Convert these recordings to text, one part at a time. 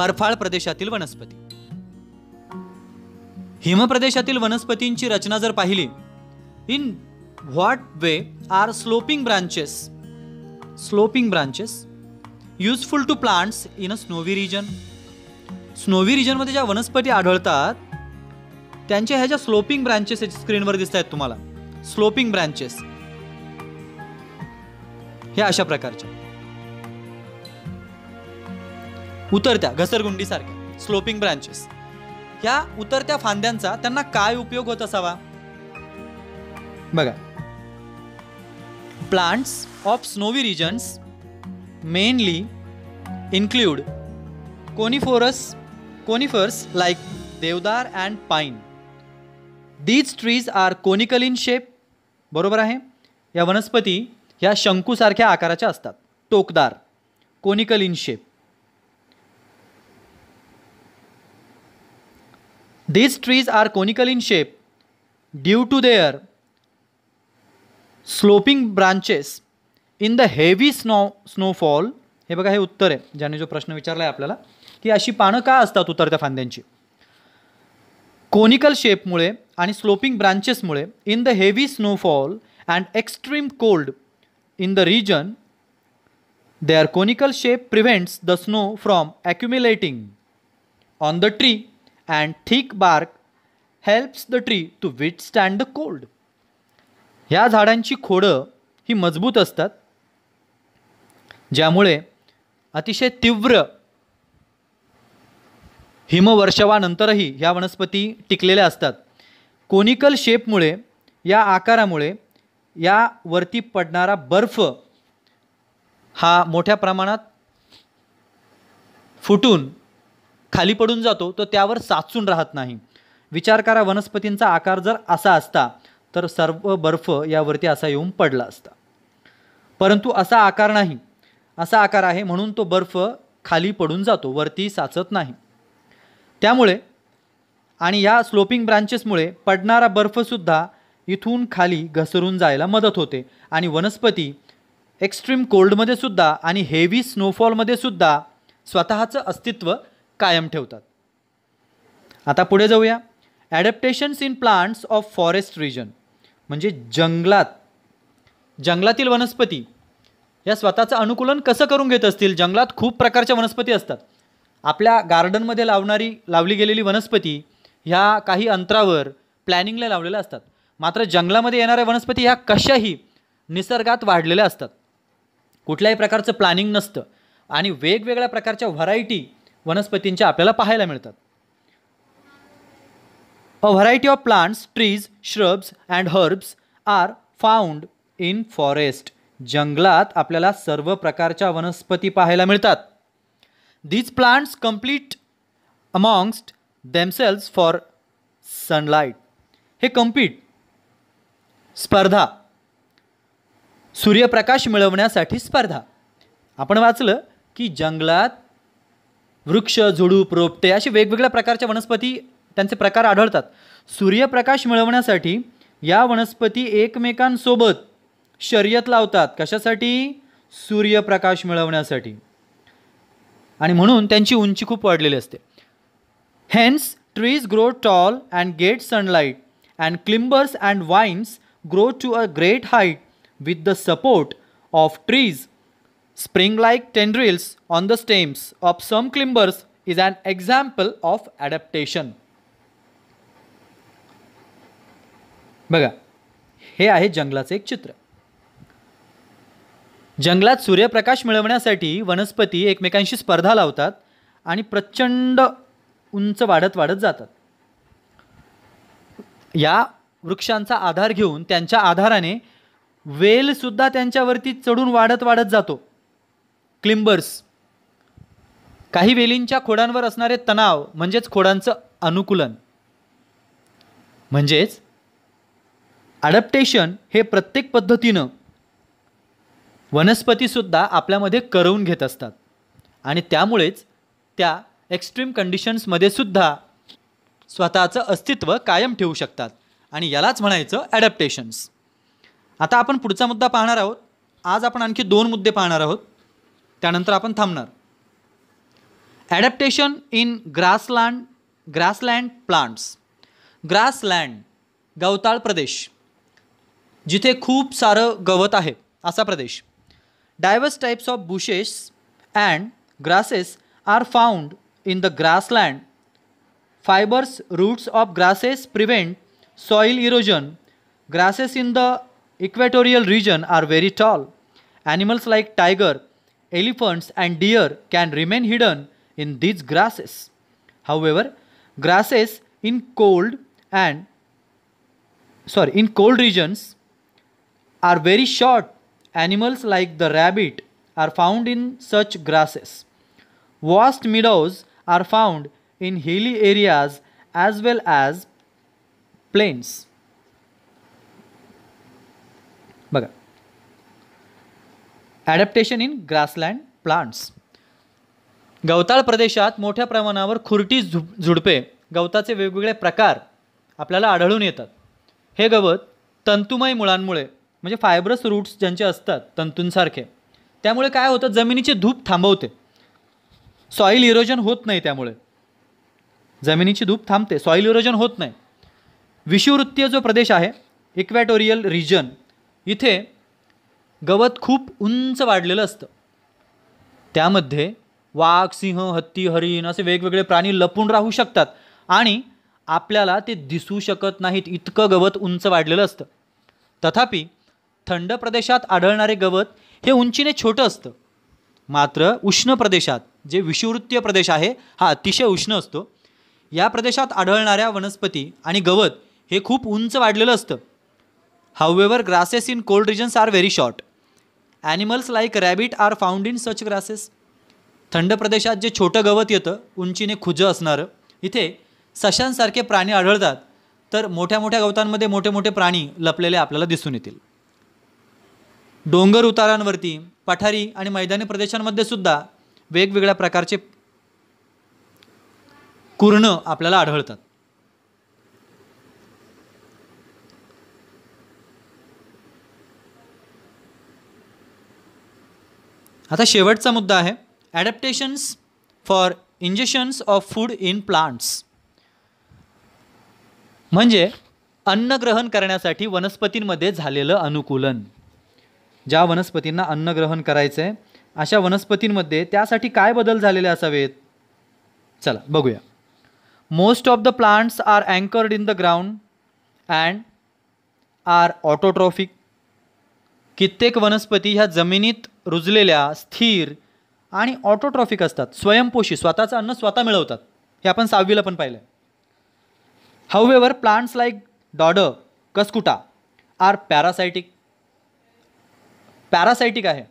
बर्फाळ प्रदेशातील वनस्पती हिमप्रदेशातील वनस्पतींची रचना जर पाहिली in what way are sloping branches sloping branches useful to plants in a snowy region snowy रिजनमध्ये ज्या वनस्पती आढळतात त्यांच्या ह्या ज्या स्लोपिंग ब्रांचेस स्क्रीनवर दिसत आहेत तुम्हाला स्लोपिंग ब्रांचेस हे अशा प्रकारच्या उतरत्या घसरगुंडीसारख्या स्लोपिंग ब्रांचेस या उतरत्या फांद्यांचा त्यांना काय उपयोग होत असावा बघा plants of snowy regions mainly include coniferous conifers like deodar and pine these trees are conical in shape बरोबर आहे या वनस्पती ह्या शंकूसारख्या आकाराच्या असतात टोकदार conical in shape These trees are conical in shape due to their sloping branches in the heavy snow snowfall हे बघा हे उत्तर आहे ज्याने जो प्रश्न विचारला आहे आपल्याला की अशी पानं का असतात उतरत्या फांद्यांची कोनिकल शेपमुळे आणि स्लोपिंग ब्रांचेसमुळे in the heavy snowfall and extreme cold in the region they are conical shape prevents the snow from accumulating on the tree and thick bark helps the tree to withstand the cold ह्या झाडांची खोडं ही मजबूत असतात ज्यामुळे अतिशय तीव्र हिमवर्षवानंतरही ह्या वनस्पती टिकलेल्या असतात कोनिकल शेपमुळे या आकारामुळे वरती पडणारा बर्फ हा मोठ्या प्रमाणात फुटून खाली पडून जातो तर त्यावर साचून राहत नाही विचार करा वनस्पतींचा आकार जर असा असता तर सर्व बर्फ यावरती असा येऊन पडला असता परंतु असा आकार नाही असा आकार आहे म्हणून तो बर्फ खाली पडून जातो वरती साचत नाही त्यामुळे आणि या स्लोपिंग ब्रांचेसमुळे पडणारा बर्फसुद्धा इथून खाली घसरून जायला मदत होते आणि वनस्पती एक्स्ट्रीम कोल्डमध्ये सुद्धा आणि हेवी स्नोफॉलमध्ये सुद्धा स्वतःचं अस्तित्व कायम ठेवतात आता पुढे जाऊया adaptations in plants of forest region म्हणजे जंगलात जंगलातील वनस्पती या स्वतःचं अनुकूलन कसं करून घेत असतील जंगलात खूप प्रकारच्या वनस्पती असतात आपल्या गार्डनमध्ये लावणारी लावली गेलेली वनस्पती ह्या काही अंतरावर प्लॅनिंगला लावलेल्या असतात मात्र जंगलामध्ये येणाऱ्या वनस्पती ह्या कशाही निसर्गात वाढलेल्या असतात कुठल्याही प्रकारचं प्लॅनिंग नसतं आणि वेगवेगळ्या प्रकारच्या व्हरायटी वनस्पतींच्या आपल्याला पाहायला मिळतात a variety of plants trees shrubs and herbs are found in forest जंगलात आपल्याला सर्व प्रकारच्या वनस्पती पाहायला मिळतात these plants complete amongst themselves for sunlight हे कम्पीट स्पर्धा सूर्यप्रकाश मिळवण्यासाठी स्पर्धा आपण वाचलं की जंगलात वृक्ष झुडूप रोपटे असे वेगवेगळ्या प्रकारच्या वनस्पती त्यांचे प्रकार आढळतात सूर्यप्रकाश मिळवण्यासाठी या वनस्पती एकमेकांसोबत शर्यत लावतात कशासाठी सूर्यप्रकाश मिळवण्यासाठी आणि म्हणून त्यांची उंची खूप वाढलेली असते hence trees grow tall and get sunlight and climbers and vines grow to a great height with the support of trees Spring-like tendrils on the stems of some climbers is an example of adaptation. बघा हे आहे जंगलाचे एक चित्र जंगलात सूर्यप्रकाश मिळवण्यासाठी वनस्पती एकमेकांशी स्पर्धा लावतात आणि प्रचंड उंच वाढत वाढत जातात या वृक्षांचा आधार घेऊन त्यांच्या आधाराने वेलसुद्धा त्यांच्यावरती चढून वाढत वाढत जातो क्लिंबर्स काही वेलींच्या खोडांवर असणारे तणाव म्हणजेच खोडांचं अनुकूलन म्हणजेच ॲडप्टेशन हे प्रत्येक पद्धतीनं वनस्पतीसुद्धा आपल्यामध्ये करवून घेत असतात आणि त्यामुळेच त्या एक्स्ट्रीम कंडिशन्समध्ये सुद्धा स्वतःचं अस्तित्व कायम ठेवू शकतात आणि यालाच म्हणायचं ॲडॅप्टेशन्स आता आपण पुढचा मुद्दा पाहणार आहोत आज आपण आणखी दोन मुद्दे पाहणार आहोत त्यानंतर आपण थांबणार adaptation in grassland grassland plants grassland गवताळ प्रदेश जिथे खूप सारं गवत आहे असा प्रदेश diverse types of bushes and grasses are found in the grassland fibres roots of grasses prevent soil erosion grasses in the equatorial region are very tall animals like tiger elephants and deer can remain hidden in these grasses. However, grasses in cold and sorry in cold regions are very short. Animals like the rabbit are found in such grasses. Vast meadows are found in hilly areas as well as plains. बघा adaptation in grassland plants गवताळ प्रदेशात मोठ्या प्रमाणावर खुरटी झु झुडपे गवताचे वेगवेगळे प्रकार आपल्याला आढळून येतात हे गवत तंतुमय मुळांमुळे म्हणजे फायब्रस रूट्स ज्यांचे असतात तंतूंसारखे त्यामुळे काय होतं जमिनीची धूप थांबवते सॉईल इरोजन होत नाही त्यामुळे जमिनीची धूप थांबते सॉईल इरोजन होत नाही विषुवृत्तीय जो प्रदेश आहे इक्वॅटोरियल रिजन इथे गवत खूप उंच वाढलेलं असतं त्यामध्ये वाघ सिंह हत्ती हरिण असे वेगवेगळे प्राणी लपून राहू शकतात आणि आपल्याला ते दिसू शकत नाहीत इतकं गवत उंच वाढलेलं असतं तथापि थंड प्रदेशात आढळणारे गवत हे उंचीने छोटं असतं मात्र उष्ण प्रदेशात जे विषुवृत्तीय प्रदेश आहे हा अतिशय उष्ण असतो या प्रदेशात आढळणाऱ्या वनस्पती आणि गवत हे खूप उंच वाढलेलं असतं however grasses in cold regions are very short animals like rabbit are found in such grasses थंड प्रदेशात जे छोटं गवत येतं उंचीने खुजं असणारं इथे सशांसारखे प्राणी आढळतात तर मोठ्या मोठ्या गवतांमध्ये मोठे मोठे प्राणी लपलेले आपल्याला दिसून येतील डोंगर उतारांवरती पठारी आणि मैदानी प्रदेशांमध्ये सुद्धा वेगवेगळ्या प्रकारचे कुरणं आपल्याला आढळतात आता शेवटचा मुद्दा आहे adaptations for injections of food in plants म्हणजे अन्न ग्रहण करण्यासाठी वनस्पतींमध्ये झालेलं अनुकूलन ज्या वनस्पतींना अन्न ग्रहण करायचं आहे अशा वनस्पतींमध्ये त्यासाठी काय बदल झालेले असावेत चला बघूया most of the plants are anchored in the ground and are autotrophic कित्येक वनस्पती ह्या जमिनीत रुजलेल्या स्थिर आणि ऑटोट्रॉफिक असतात स्वयंपोषी स्वतःचं अन्न स्वतः मिळवतात हे आपण सहावीला पण पाहिलं however plants like dodder cuscuta are parasitic parasitic आहे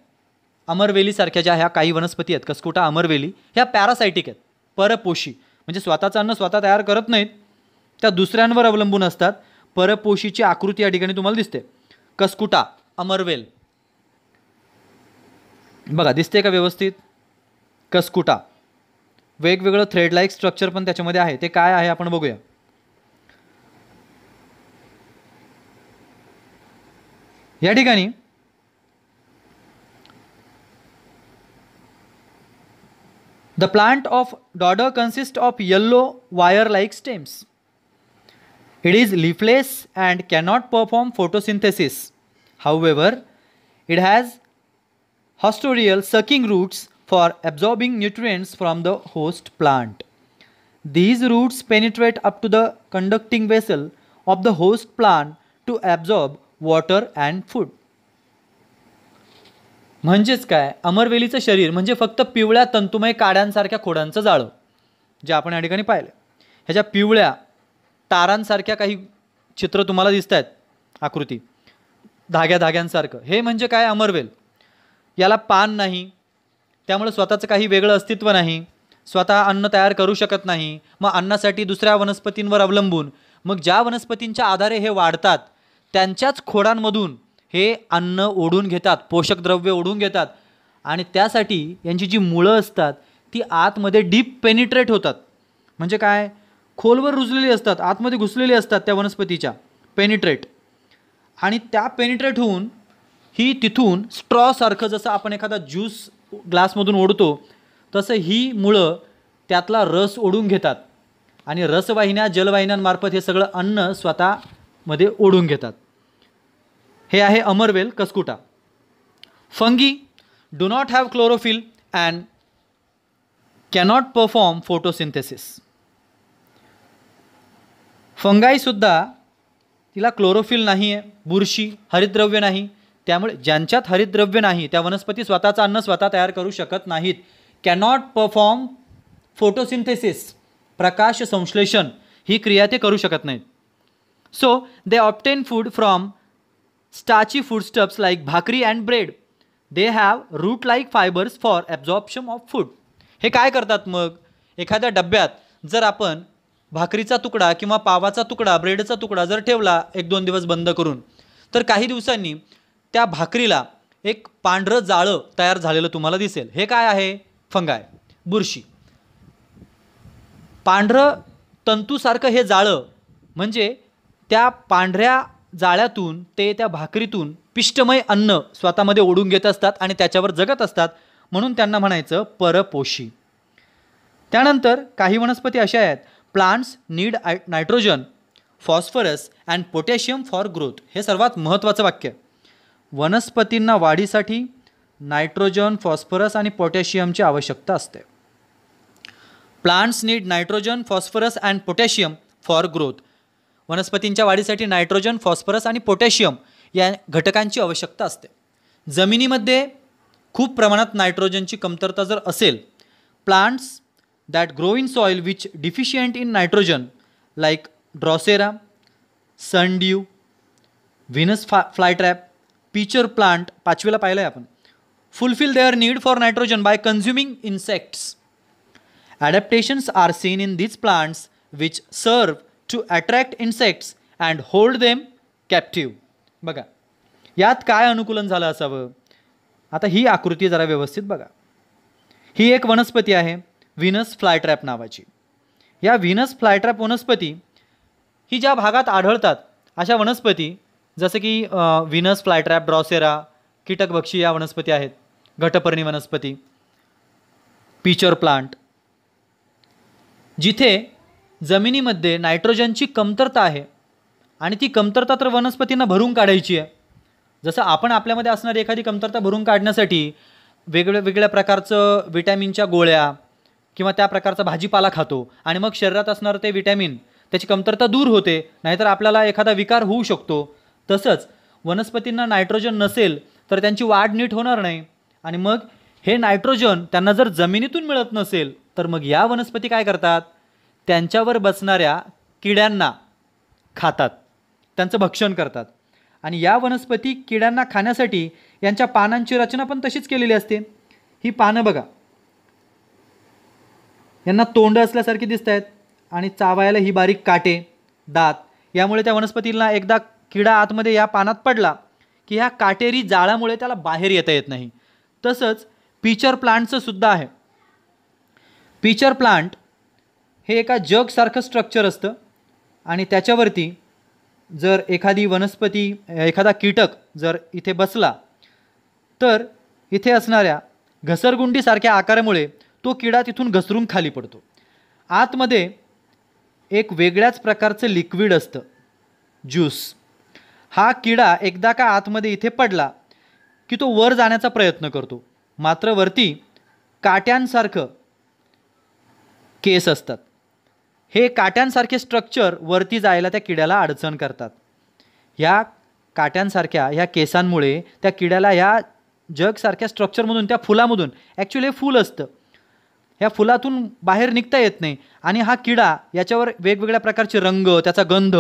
अमरवेलीसारख्या ज्या ह्या काही वनस्पती आहेत कसकुटा अमरवेली ह्या पॅरासायटिक आहेत परपोषी म्हणजे स्वतःचं अन्न स्वतः तयार करत नाहीत त्या दुसऱ्यांवर अवलंबून असतात परपोषीची आकृती या ठिकाणी तुम्हाला दिसते कसकुटा अमरवेल बघा दिसते का व्यवस्थित कसकुटा वेगवेगळं थ्रेड लाईक स्ट्रक्चर पण त्याच्यामध्ये आहे ते काय आहे आपण बघूया या ठिकाणी the plant of dodder consist of yellow wire like stems it is leafless and cannot perform photosynthesis however it has haustorial sucking roots for absorbing nutrients from the host plant. These roots penetrate up to the conducting vessel of the host plant to absorb water and food म्हणजेच काय अमरवेलीचं शरीर म्हणजे फक्त पिवळ्या तंतुमय काड्यांसारख्या खोडांचं जाळं जे आपण या ठिकाणी पाहिलं ह्याच्या पिवळ्या तारांसारख्या काही चित्र तुम्हाला दिसत आहेत आकृती धाग्या धाग्यांसारखं हे म्हणजे काय अमरवेल याला पान नाही त्यामुळे स्वतःचं काही वेगळं अस्तित्व नाही स्वतः अन्न तयार करू शकत नाही मग अन्नासाठी दुसऱ्या वनस्पतींवर अवलंबून मग ज्या वनस्पतींच्या आधारे हे वाढतात त्यांच्याच खोडांमधून हे अन्न ओढून घेतात पोषक द्रव्य ओढून घेतात आणि त्यासाठी यांची जी मुळं असतात ती आतमध्ये डीप पेनिट्रेट होतात म्हणजे काय खोलवर रुजलेली असतात आतमध्ये घुसलेली असतात त्या वनस्पतीच्या पेनिट्रेट आणि त्या पेनिट्रेट होऊन ही तिथून स्ट्रॉसारखं जसं आपण एखादा ज्यूस ग्लासमधून ओढतो तसं ही मुळं त्यातला रस ओढून घेतात आणि रसवाहिन्या जलवाहिन्यांमार्फत हे सगळं अन्न स्वतःमध्ये ओढून घेतात हे आहे अमरवेल cuscuta fungi do not have chlorophyll and cannot perform photosynthesis फंगाईसुद्धा तिला क्लोरोफिल नाही आहे बुरशी हरितद्रव्य नाही त्यामुळे ज्यांच्यात हरितद्रव्य नाही त्या वनस्पती स्वतःचं अन्न स्वतः तयार करू शकत नाहीत कॅनॉट परफॉर्म फोटोसिंथेसिस प्रकाश संश्लेषण ही क्रिया ते करू शकत नाहीत so they obtain food from starchy stuffs like bhakri and bread they have root like fibres for absorption of food हे काय करतात मग एखाद्या डब्यात जर आपण भाकरीचा तुकडा किंवा पावाचा तुकडा ब्रेडचा तुकडा जर ठेवला एक दोन दिवस बंद करून तर काही दिवसांनी त्या भाकरीला एक पांढरं जाळं तयार झालेलं तुम्हाला दिसेल हे काय आहे फंगाय बुरशी पांढरं तंतूसारखं हे जाळं म्हणजे त्या पांढऱ्या जाळ्यातून ते त्या भाकरीतून पिष्टमय अन्न स्वतःमध्ये ओढून घेत असतात आणि त्याच्यावर जगत असतात म्हणून त्यांना म्हणायचं परपोशी त्यानंतर काही वनस्पती अशा आहेत plants need I nitrogen phosphorus and potassium for growth हे सर्वात महत्त्वाचं वाक्य वनस्पतींना वाढीसाठी नायट्रोजन फॉस्फरस आणि पोटॅशियमची आवश्यकता असते plants need nitrogen phosphorus and potassium for growth वनस्पतींच्या वाढीसाठी नायट्रोजन फॉस्फरस आणि पोटॅशियम या घटकांची आवश्यकता असते जमिनीमध्ये खूप प्रमाणात नायट्रोजनची कमतरता जर असेल plants that grow in soil which deficient in nitrogen like Drosera sundew Venus फा फ्लायट्रॅप पीचर प्लांट पाचवीला पाहिलं आहे आपण fulfil their need for nitrogen by consuming insects adaptations are seen in these plants which serve to attract insects and hold them captive बघा यात काय अनुकूलन झालं असावं आता ही आकृती जरा व्यवस्थित बघा ही एक वनस्पती आहे व्हिनस फ्लायट्रॅप नावाची या व्हिनस फ्लायट्रॅप वनस्पती ही ज्या भागात आढळतात अशा वनस्पती जसं की विनस फ्लायट्रॅप ड्रॉसेरा कीटकभक्षी या वनस्पती आहेत घटपर्णी वनस्पती पिचर प्लांट जिथे जमिनीमध्ये नायट्रोजनची कमतरता आहे आणि ती कमतरता तर वनस्पतींना भरून काढायची आहे जसं आपण आपल्यामध्ये असणारी एखादी कमतरता भरून काढण्यासाठी वेगळ्या वेगळ्या प्रकारचं विटॅमिनच्या गोळ्या किंवा त्या प्रकारचा भाजीपाला खातो आणि मग शरीरात असणारं ते विटॅमिन त्याची कमतरता दूर होते नाहीतर आपल्याला एखादा विकार होऊ शकतो तसंच वनस्पतींना नायट्रोजन नसेल तर त्यांची वाढ नीट होणार नाही आणि मग हे नायट्रोजन त्यांना जर जमिनीतून मिळत नसेल तर मग या वनस्पती काय करतात त्यांच्यावर बसणाऱ्या किड्यांना खातात त्यांचं भक्षण करतात आणि या वनस्पती किड्यांना खाण्यासाठी यांच्या पानांची रचना पण तशीच केलेली असते ही पानं बघा यांना तोंड असल्यासारखी दिसत आहेत आणि चावायला ही बारीक काटे दात यामुळे त्या वनस्पतींना एकदा किडा आतमध्ये या पानात पडला की ह्या काटेरी जाळामुळे त्याला बाहेर येता येत नाही तसंच पिचर प्लांटचं सुद्धा आहे पिचर प्लांट हे एका जगसारखं स्ट्रक्चर असतं आणि त्याच्यावरती जर एखादी वनस्पती एखादा कीटक जर इथे बसला तर इथे असणाऱ्या घसरगुंडीसारख्या आकारामुळे तो किडा तिथून घसरून खाली पडतो आतमध्ये एक वेगळ्याच प्रकारचं लिक्विड असतं ज्यूस हा किडा एकदा का आतमध्ये इथे पडला की तो वर जाण्याचा प्रयत्न करतो मात्र वरती काट्यांसारखं केस असतात हे काट्यांसारखे स्ट्रक्चर वरती जायला त्या किड्याला अडचण करतात ह्या काट्यांसारख्या ह्या केसांमुळे त्या किड्याला ह्या जगसारख्या स्ट्रक्चरमधून त्या फुलामधून ॲक्च्युली हे फूल असतं ह्या फुलातून बाहेर निघता येत नाही आणि हा किडा याच्यावर वेगवेगळ्या प्रकारचे रंग त्याचा गंध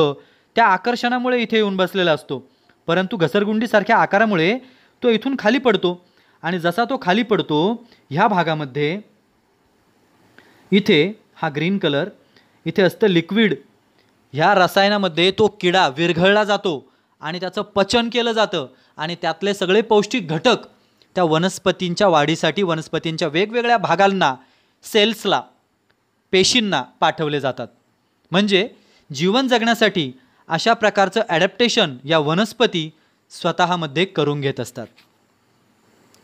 त्या आकर्षणामुळे इथे येऊन बसलेला असतो परंतु घसरगुंडीसारख्या आकारामुळे तो इथून खाली पडतो आणि जसा तो खाली पडतो ह्या भागामध्ये इथे हा ग्रीन कलर इथे असतं लिक्विड ह्या रसायनामध्ये तो किडा विरघळला जातो आणि त्याचं पचन केलं जातं आणि त्यातले सगळे पौष्टिक घटक त्या वनस्पतींच्या वाढीसाठी वनस्पतींच्या वेगवेगळ्या भागांना सेल्सला पेशींना पाठवले जातात म्हणजे जीवन जगण्यासाठी अशा प्रकारचं ॲडॅप्टेशन या वनस्पती स्वतःमध्ये करून घेत असतात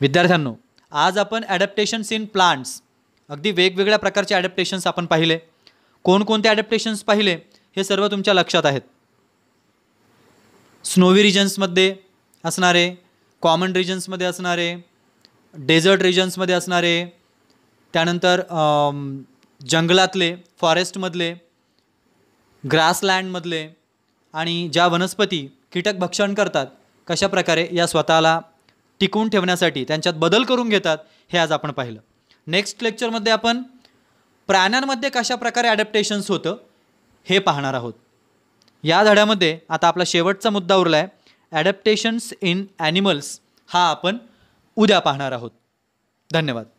विद्यार्थ्यांनो आज आपण ॲडॅप्टेशन्स इन प्लांट्स अगदी वेगवेगळ्या प्रकारचे ॲडॅप्टेशन्स आपण पाहिले कोणकोणते ॲडॅप्टेशन्स पाहिले हे सर्व तुमच्या लक्षात आहेत स्नोवी रिजन्समध्ये असणारे कॉमन रिजन्समध्ये असणारे डेझर्ट रिजन्समध्ये असणारे त्यानंतर जंगलातले फॉरेस्टमधले ग्रासलँडमधले आणि ज्या वनस्पती कीटक भक्षण करतात कशा प्रकारे या स्वतःला टिकून ठेवण्यासाठी त्यांच्यात बदल करून घेतात हे आज आपण पाहिलं नेक्स्ट लेक्चरमध्ये आपण प्राण्यांमध्ये कशा प्रकारे ॲडॅप्टेशन्स होतं हे पाहणार आहोत या धड्यामध्ये आता आपला शेवटचा मुद्दा उरला आहे ॲडॅप्टेशन्स इन ॲनिमल्स हा आपण उद्या पाहणार आहोत धन्यवाद